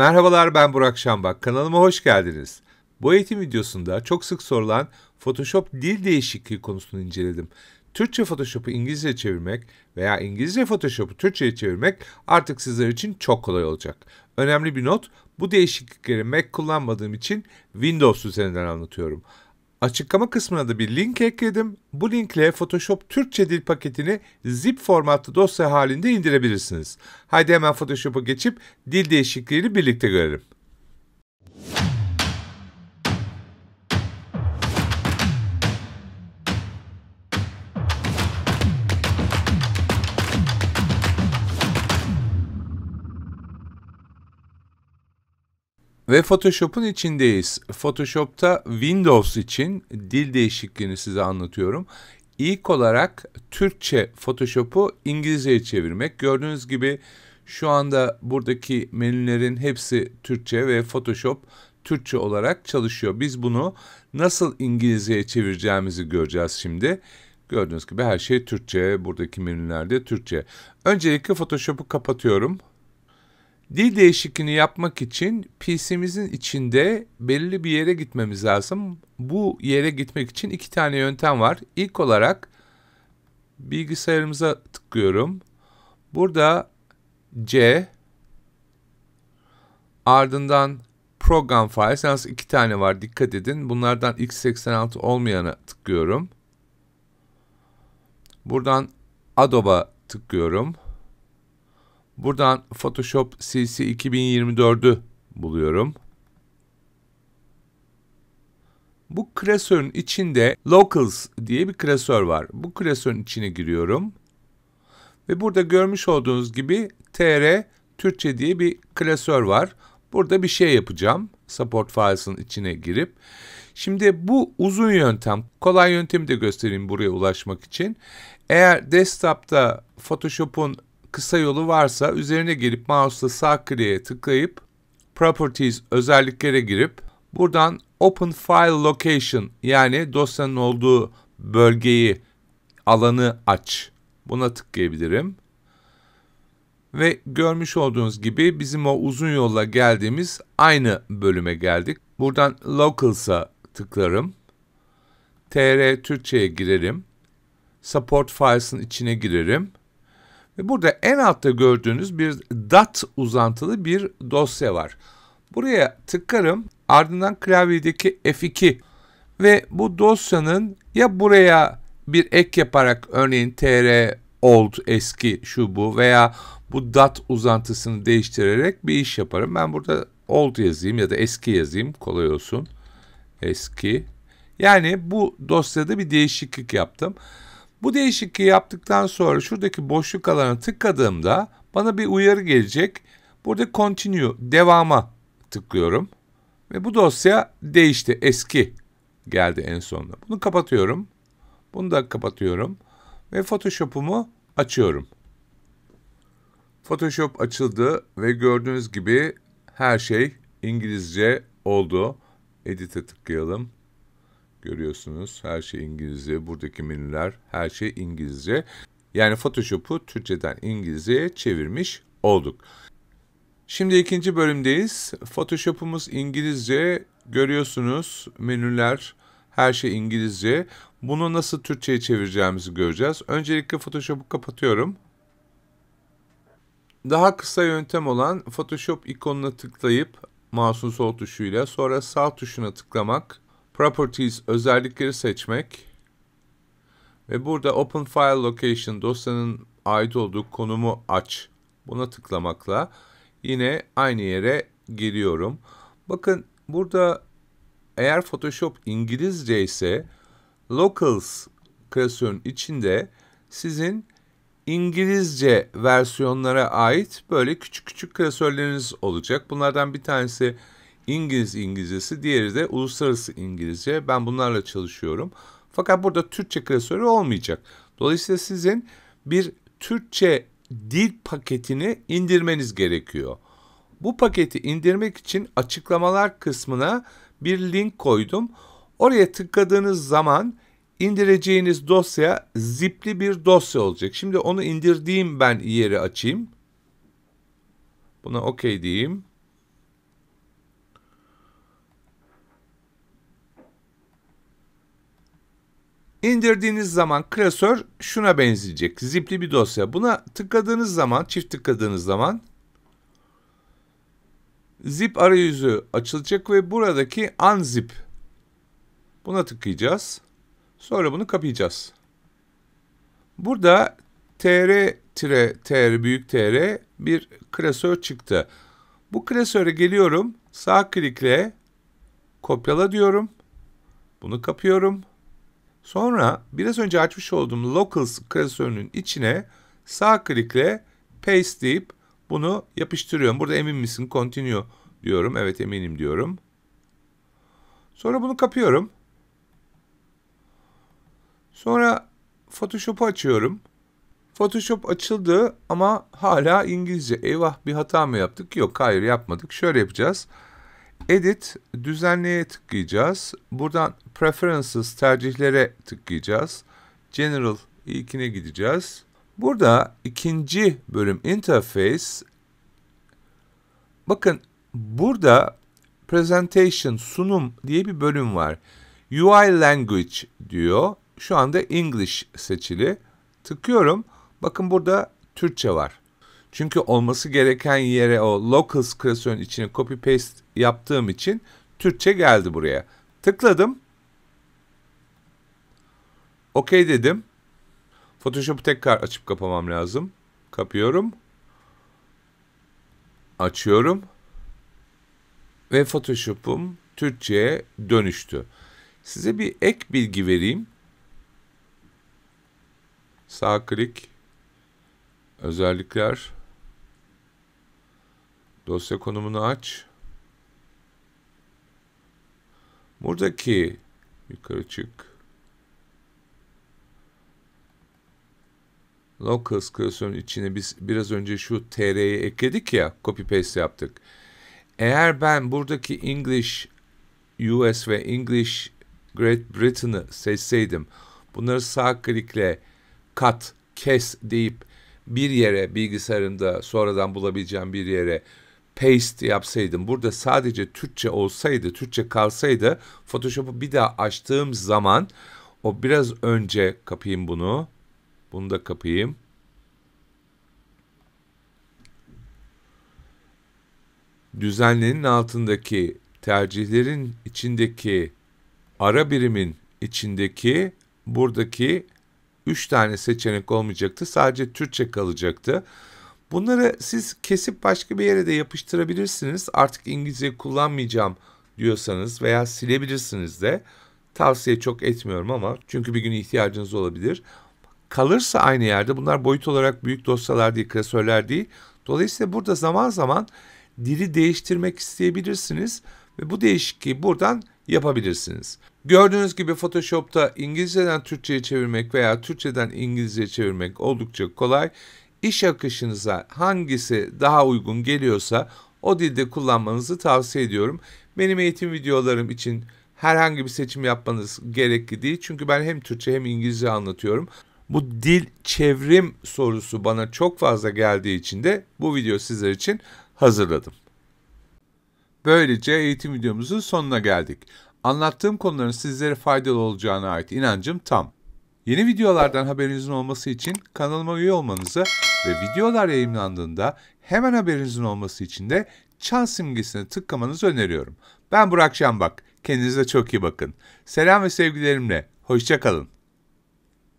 Merhabalar ben Burak Şambak. Kanalıma hoş geldiniz. Bu eğitim videosunda çok sık sorulan Photoshop dil değişikliği konusunu inceledim. Türkçe Photoshop'u İngilizce çevirmek veya İngilizce Photoshop'u Türkçe'ye çevirmek artık sizler için çok kolay olacak. Önemli bir not, bu değişiklikleri Mac kullanmadığım için Windows üzerinden anlatıyorum. Açıklama kısmına da bir link ekledim. Bu linkle Photoshop Türkçe dil paketini zip formatlı dosya halinde indirebilirsiniz. Haydi hemen Photoshop'a geçip dil değişikliğini birlikte görelim. Ve Photoshop'un içindeyiz. Photoshop'ta Windows için dil değişikliğini size anlatıyorum. İlk olarak Türkçe Photoshop'u İngilizceye çevirmek. Gördüğünüz gibi şu anda buradaki menülerin hepsi Türkçe ve Photoshop Türkçe olarak çalışıyor. Biz bunu nasıl İngilizceye çevireceğimizi göreceğiz şimdi. Gördüğünüz gibi her şey Türkçe. Buradaki menülerde Türkçe. Öncelikle Photoshop'u kapatıyorum. Dil değişikliğini yapmak için PC'mizin içinde belirli bir yere gitmemiz lazım. Bu yere gitmek için iki tane yöntem var. İlk olarak bilgisayarımıza tıklıyorum. Burada C ardından program files yalnız iki tane var dikkat edin. Bunlardan x86 olmayana tıklıyorum. Buradan Adobe'a tıklıyorum. Buradan Photoshop CC 2024'ü buluyorum. Bu klasörün içinde Locals diye bir klasör var. Bu klasörün içine giriyorum. Ve burada görmüş olduğunuz gibi TR Türkçe diye bir klasör var. Burada bir şey yapacağım. Support files'ın içine girip. Şimdi bu uzun yöntem. Kolay yöntemi de göstereyim buraya ulaşmak için. Eğer desktop'ta Photoshop'un kısa yolu varsa üzerine gelip mouse'la sağ kliğe tıklayıp Properties özelliklere girip buradan Open File Location yani dosyanın olduğu bölgeyi, alanı aç. Buna tıklayabilirim. Ve görmüş olduğunuz gibi bizim o uzun yolla geldiğimiz aynı bölüme geldik. Buradan Locals'a tıklarım. TR Türkçe'ye girerim. Support Files'ın içine girerim. Ve burada en altta gördüğünüz bir dat uzantılı bir dosya var. Buraya tıklarım ardından klavyedeki F2 ve bu dosyanın ya buraya bir ek yaparak örneğin tr old eski şu bu veya bu dat uzantısını değiştirerek bir iş yaparım. Ben burada old yazayım ya da eski yazayım kolay olsun. Eski. Yani bu dosyada bir değişiklik yaptım. Bu değişikliği yaptıktan sonra şuradaki boşluk alanına tıkladığımda bana bir uyarı gelecek. Burada continue, devama tıklıyorum. Ve bu dosya değişti, eski geldi en sonunda. Bunu kapatıyorum. Bunu da kapatıyorum. Ve Photoshop'umu açıyorum. Photoshop açıldı ve gördüğünüz gibi her şey İngilizce oldu. Edit'e tıklayalım. Görüyorsunuz her şey İngilizce. Buradaki menüler her şey İngilizce. Yani Photoshop'u Türkçeden İngilizce'ye çevirmiş olduk. Şimdi ikinci bölümdeyiz. Photoshop'umuz İngilizce. Görüyorsunuz menüler her şey İngilizce. Bunu nasıl Türkçe'ye çevireceğimizi göreceğiz. Öncelikle Photoshop'u kapatıyorum. Daha kısa yöntem olan Photoshop ikonuna tıklayıp mouse'un sol tuşuyla sonra sağ tuşuna tıklamak Properties özellikleri seçmek ve burada Open File Location dosyanın ait olduğu konumu aç. Buna tıklamakla yine aynı yere geliyorum. Bakın burada eğer Photoshop İngilizce ise Locals klasörün içinde sizin İngilizce versiyonlara ait böyle küçük küçük klasörleriniz olacak. Bunlardan bir tanesi İngiliz İngilizcesi, diğeri de uluslararası İngilizce. Ben bunlarla çalışıyorum. Fakat burada Türkçe klasörü olmayacak. Dolayısıyla sizin bir Türkçe dil paketini indirmeniz gerekiyor. Bu paketi indirmek için açıklamalar kısmına bir link koydum. Oraya tıkladığınız zaman indireceğiniz dosya zipli bir dosya olacak. Şimdi onu indirdiğim ben yeri açayım. Buna okey diyeyim. İndirdiğiniz zaman klasör şuna benzeyecek. Zipli bir dosya. Buna tıkladığınız zaman, çift tıkladığınız zaman zip arayüzü açılacak ve buradaki unzip buna tıklayacağız. Sonra bunu kapayacağız. Burada tr tire tr büyük tr bir klasör çıktı. Bu klasöre geliyorum. Sağ klikle kopyala diyorum. Bunu kapıyorum. Sonra biraz önce açmış olduğum locals klasörünün içine sağ klikle paste deyip bunu yapıştırıyorum. Burada emin misin? Continue diyorum. Evet eminim diyorum. Sonra bunu kapıyorum. Sonra Photoshop'u açıyorum. Photoshop açıldı ama hala İngilizce. Eyvah bir hata mı yaptık? Yok hayır yapmadık. Şöyle yapacağız. Edit düzenleye tıklayacağız. Buradan Preferences tercihlere tıklayacağız. General ilkine gideceğiz. Burada ikinci bölüm Interface. Bakın burada Presentation sunum diye bir bölüm var. UI Language diyor. Şu anda English seçili. Tıkıyorum. Bakın burada Türkçe var. Çünkü olması gereken yere o locals klasörün içine copy paste yaptığım için Türkçe geldi buraya. Tıkladım. OK dedim. Photoshop'u tekrar açıp kapamam lazım. Kapıyorum. Açıyorum. Ve Photoshop'um Türkçe'ye dönüştü. Size bir ek bilgi vereyim. Sağ klik. Özellikler. Dosya konumunu aç. Buradaki yukarı çık. Locals klasörünün içine biz biraz önce şu tr'yi ekledik ya, copy paste yaptık. Eğer ben buradaki English US ve English Great Britain'ı seçseydim, bunları sağ klikle cut, kes deyip bir yere bilgisayarında sonradan bulabileceğim bir yere paste yapsaydım, burada sadece Türkçe olsaydı, Türkçe kalsaydı Photoshop'u bir daha açtığım zaman o biraz önce kapayım bunu. Bunu da kapayım. Düzenlenin altındaki tercihlerin içindeki ara birimin içindeki buradaki 3 tane seçenek olmayacaktı. Sadece Türkçe kalacaktı. Bunları siz kesip başka bir yere de yapıştırabilirsiniz. Artık İngilizce kullanmayacağım diyorsanız veya silebilirsiniz de. Tavsiye çok etmiyorum ama çünkü bir gün ihtiyacınız olabilir. Kalırsa aynı yerde bunlar boyut olarak büyük dosyalar değil, klasörler değil. Dolayısıyla burada zaman zaman dili değiştirmek isteyebilirsiniz ve bu değişikliği buradan yapabilirsiniz. Gördüğünüz gibi Photoshop'ta İngilizceden Türkçe'ye çevirmek veya Türkçeden İngilizce'ye çevirmek oldukça kolay iş akışınıza hangisi daha uygun geliyorsa o dilde kullanmanızı tavsiye ediyorum. Benim eğitim videolarım için herhangi bir seçim yapmanız gerekli değil. Çünkü ben hem Türkçe hem İngilizce anlatıyorum. Bu dil çevrim sorusu bana çok fazla geldiği için de bu video sizler için hazırladım. Böylece eğitim videomuzun sonuna geldik. Anlattığım konuların sizlere faydalı olacağına ait inancım tam. Yeni videolardan haberinizin olması için kanalıma üye olmanızı ve videolar yayınlandığında hemen haberinizin olması için de çan simgesine tıklamanızı öneriyorum. Ben Burak Şambak. Kendinize çok iyi bakın. Selam ve sevgilerimle. Hoşçakalın.